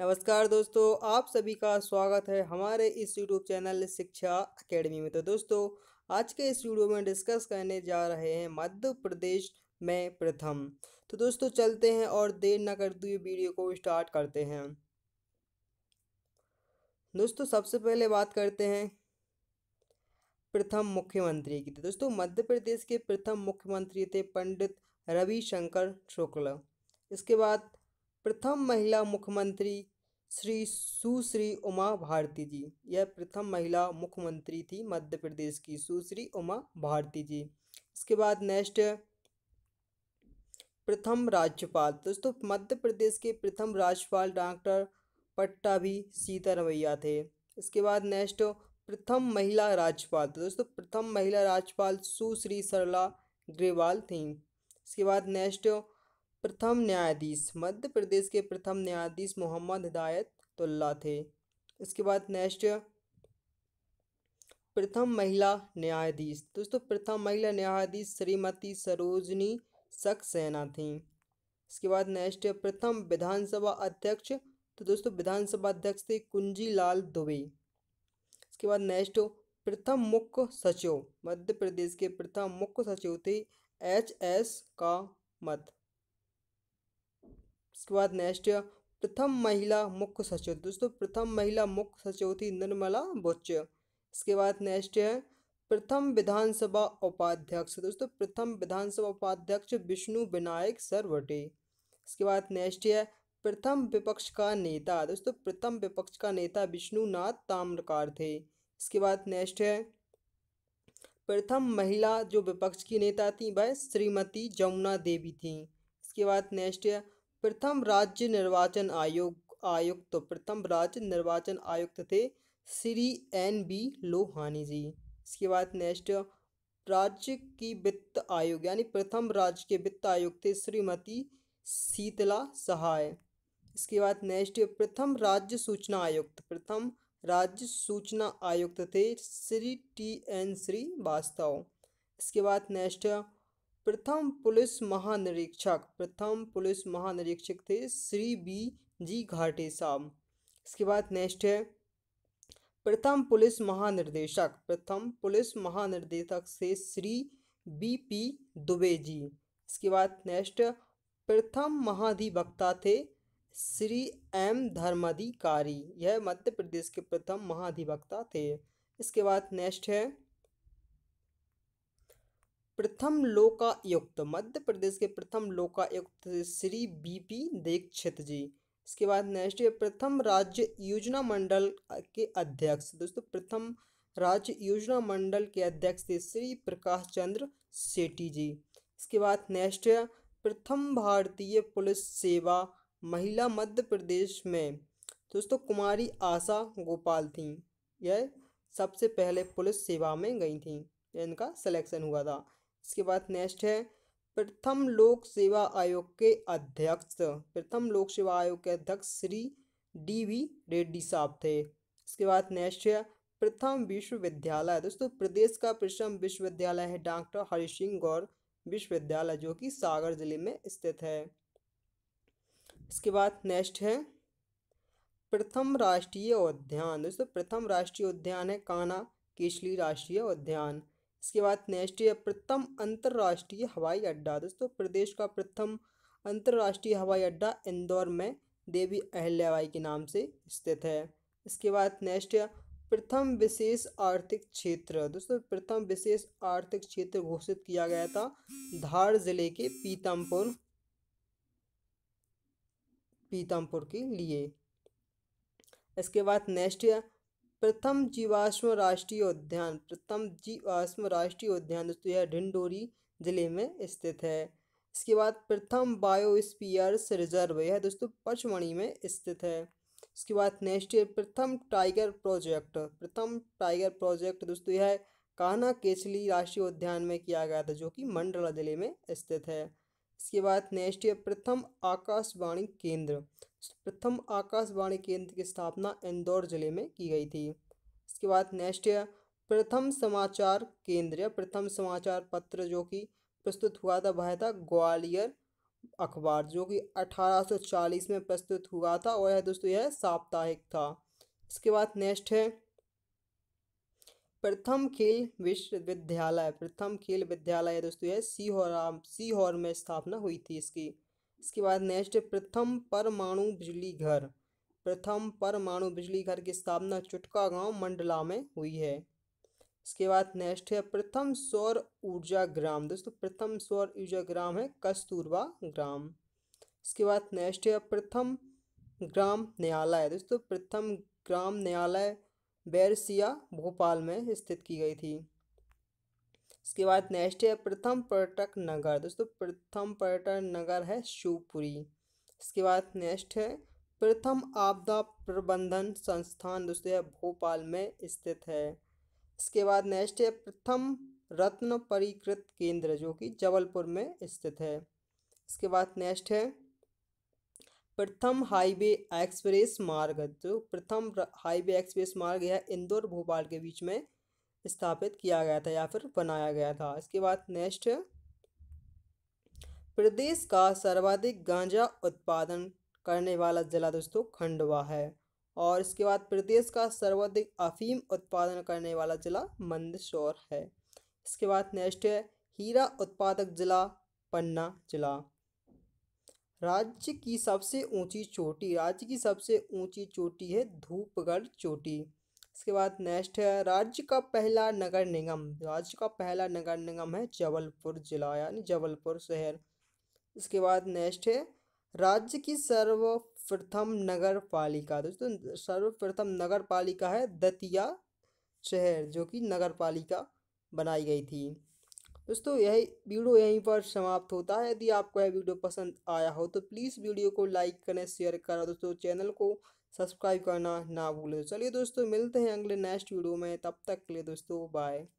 नमस्कार दोस्तों आप सभी का स्वागत है हमारे इस यूट्यूब चैनल शिक्षा एकेडमी में तो दोस्तों आज के इस वीडियो में डिस्कस करने जा रहे हैं मध्य प्रदेश में प्रथम तो दोस्तों चलते हैं और देर न करते हुए वीडियो को स्टार्ट करते हैं दोस्तों सबसे पहले बात करते हैं प्रथम मुख्यमंत्री की तो दोस्तों मध्य प्रदेश के प्रथम मुख्यमंत्री थे पंडित रविशंकर शुक्ल इसके बाद प्रथम महिला मुख्यमंत्री श्री सुश्री उमा भारती जी यह प्रथम महिला मुख्यमंत्री थी मध्य प्रदेश की सुश्री उमा भारती जी इसके बाद नेक्स्ट प्रथम राज्यपाल दोस्तों मध्य प्रदेश के प्रथम राज्यपाल डॉक्टर भी सीतारमैया थे इसके बाद नेक्स्ट प्रथम महिला राज्यपाल दोस्तों प्रथम महिला राज्यपाल सुश्री सरला ग्रेवाल थी इसके बाद नेक्स्ट प्रथम न्यायाधीश मध्य प्रदेश के प्रथम न्यायाधीश मोहम्मद हिदायतुल्ला थे इसके बाद नेक्स्ट प्रथम महिला न्यायाधीश दोस्तों प्रथम महिला न्यायाधीश श्रीमती सरोजनी सक्सेना थी इसके बाद नेक्स्ट प्रथम विधानसभा अध्यक्ष तो दोस्तों विधानसभा अध्यक्ष थे कुंजी लाल दुबे इसके बाद नेक्स्ट प्रथम मुख्य सचिव मध्य प्रदेश के प्रथम मुख्य सचिव थे एच एस का मत उसके बाद नेक्स्ट प्रथम महिला मुख्य सचिव दोस्तों प्रथम महिला मुख्य सचिव थी निर्मला बुच इसके बाद नेक्स्ट है प्रथम विधानसभा उपाध्यक्ष दोस्तों प्रथम विधानसभा उपाध्यक्ष विष्णु विनायक सरवटे इसके बाद नेक्स्ट है प्रथम विपक्ष का नेता दोस्तों प्रथम विपक्ष का नेता विष्णु नाथ ताम्रकार थे इसके बाद नेक्स्ट है प्रथम महिला जो विपक्ष की नेता थी वह श्रीमती जमुना देवी थी इसके बाद नेक्स्ट है प्रथम राज्य निर्वाचन आयोग आयुक्त तो प्रथम राज्य निर्वाचन आयुक्त थे श्री एन बी लोहानी जी इसके बाद नेक्स्ट राज्य की वित्त आयोग यानी प्रथम राज्य के वित्त आयोग थे श्रीमती शीतला सहाय इसके बाद नेक्स्ट प्रथम राज्य सूचना आयुक्त प्रथम राज्य सूचना आयुक्त थे श्री टी एन श्रीवास्तव इसके बाद नेक्स्ट प्रथम पुलिस महानिरीक्षक प्रथम पुलिस महानिरीक्षक थे श्री बी जी घाटे साहब इसके बाद नेक्स्ट है प्रथम पुलिस महानिर्देशक प्रथम पुलिस महानिर्देशक से श्री बी पी दुबे जी इसके बाद नेक्स्ट प्रथम महाधिवक्ता थे श्री एम धर्माधिकारी यह मध्य प्रदेश के प्रथम महाधिवक्ता थे इसके बाद नेक्स्ट है प्रथम लोकायुक्त मध्य प्रदेश के प्रथम लोकायुक्त श्री बी पी दीक्षित जी इसके बाद नेक्स्ट है प्रथम राज्य योजना मंडल के अध्यक्ष दोस्तों प्रथम राज्य योजना मंडल के अध्यक्ष थे श्री प्रकाश चंद्र सेठी जी इसके बाद नेक्स्ट है प्रथम भारतीय पुलिस सेवा महिला मध्य प्रदेश में दोस्तों कुमारी आशा गोपाल थी यह सबसे पहले पुलिस सेवा में गई थी इनका सिलेक्शन हुआ था इसके बाद नेक्स्ट है प्रथम लोक सेवा आयोग के अध्यक्ष प्रथम लोक सेवा आयोग के अध्यक्ष श्री डी वी रेड्डी साहब थे इसके बाद नेक्स्ट है प्रथम विश्वविद्यालय दोस्तों प्रदेश का प्रथम विश्वविद्यालय है डॉक्टर हरि सिंह गौर विश्वविद्यालय जो कि सागर जिले में स्थित है इसके बाद नेक्स्ट है प्रथम राष्ट्रीय उद्यान दोस्तों प्रथम राष्ट्रीय उद्यान है काना केशली राष्ट्रीय उद्यान इसके बाद नेक्स्ट है प्रथम अंतर्राष्ट्रीय हवाई अड्डा दोस्तों प्रदेश का प्रथम अंतर्राष्ट्रीय हवाई अड्डा इंदौर में देवी अहल्याबाई के नाम से स्थित है इसके बाद नेक्स्ट है प्रथम विशेष आर्थिक क्षेत्र दोस्तों प्रथम विशेष आर्थिक क्षेत्र घोषित किया गया था धार जिले के पीतमपुर पीतमपुर के लिए इसके बाद नेक्स्ट है प्रथम जीवाश्म राष्ट्रीय उद्यान प्रथम जीवाश्म राष्ट्रीय उद्यान दोस्तों यह ढिंडोरी जिले में स्थित है इसके बाद प्रथम बायोस्पियर्स रिजर्व यह दोस्तों पचमणी में स्थित है उसके बाद नेक्स्ट ईयर प्रथम टाइगर प्रोजेक्ट प्रथम टाइगर प्रोजेक्ट दोस्तों यह कान्हा केचली राष्ट्रीय उद्यान में किया गया था जो कि मंडला जिले में स्थित है इसके बाद नेक्स्ट है प्रथम आकाशवाणी केंद्र प्रथम आकाशवाणी केंद्र की स्थापना इंदौर जिले में की गई थी इसके बाद नेक्स्ट है प्रथम समाचार केंद्र या प्रथम समाचार पत्र जो कि प्रस्तुत हुआ था वह था ग्वालियर अखबार जो कि 1840 में प्रस्तुत हुआ था और यह दोस्तों यह साप्ताहिक था इसके बाद नेक्स्ट है प्रथम खेल विश्वविद्यालय प्रथम खेल विद्यालय दोस्तों यह सीहोर सीहोर में स्थापना हुई थी इसकी इसके बाद नेक्स्ट प्रथम परमाणु बिजली घर प्रथम परमाणु बिजली घर की स्थापना चुटका गांव मंडला में हुई है इसके बाद नेक्स्ट है प्रथम सौर ऊर्जा ग्राम दोस्तों प्रथम सौर ऊर्जा ग्राम है कस्तूरबा ग्राम इसके बाद नेक्स्ट है प्रथम ग्राम न्यायालय दोस्तों प्रथम ग्राम न्यायालय बैरसिया भोपाल में स्थित की गई थी इसके बाद नेक्स्ट है प्रथम पर्यटक नगर दोस्तों प्रथम पर्यटक नगर है शिवपुरी इसके बाद नेक्स्ट है प्रथम आपदा प्रबंधन संस्थान दोस्तों यह भोपाल में स्थित है इसके बाद नेक्स्ट है प्रथम रत्न परिकृत केंद्र जो कि जबलपुर में स्थित है इसके बाद नेक्स्ट है प्रथम हाईवे एक्सप्रेस मार्ग जो प्रथम हाईवे एक्सप्रेस मार्ग यह इंदौर भोपाल के बीच में स्थापित किया गया था या फिर बनाया गया था इसके बाद नेक्स्ट प्रदेश का सर्वाधिक गांजा उत्पादन करने वाला जिला दोस्तों खंडवा है और इसके बाद प्रदेश का सर्वाधिक अफीम उत्पादन करने वाला जिला मंदसौर है इसके बाद नेक्स्ट है हीरा उत्पादक जिला पन्ना जिला राज्य की सबसे ऊंची चोटी राज्य की सबसे ऊंची चोटी है धूपगढ़ चोटी इसके बाद नेक्स्ट है राज्य का पहला नगर निगम राज्य का पहला नगर निगम है जबलपुर जिला यानी जबलपुर शहर इसके बाद नेक्स्ट है राज्य की सर्वप्रथम नगर पालिका दोस्तों सर्वप्रथम नगर पालिका है दतिया शहर जो कि नगर पालिका बनाई गई थी दोस्तों यही वीडियो यहीं पर समाप्त होता है यदि आपको यह वीडियो पसंद आया हो तो प्लीज़ वीडियो को लाइक करें शेयर करें दोस्तों चैनल को सब्सक्राइब करना ना भूलें चलिए दोस्तों मिलते हैं अगले नेक्स्ट वीडियो में तब तक के लिए दोस्तों बाय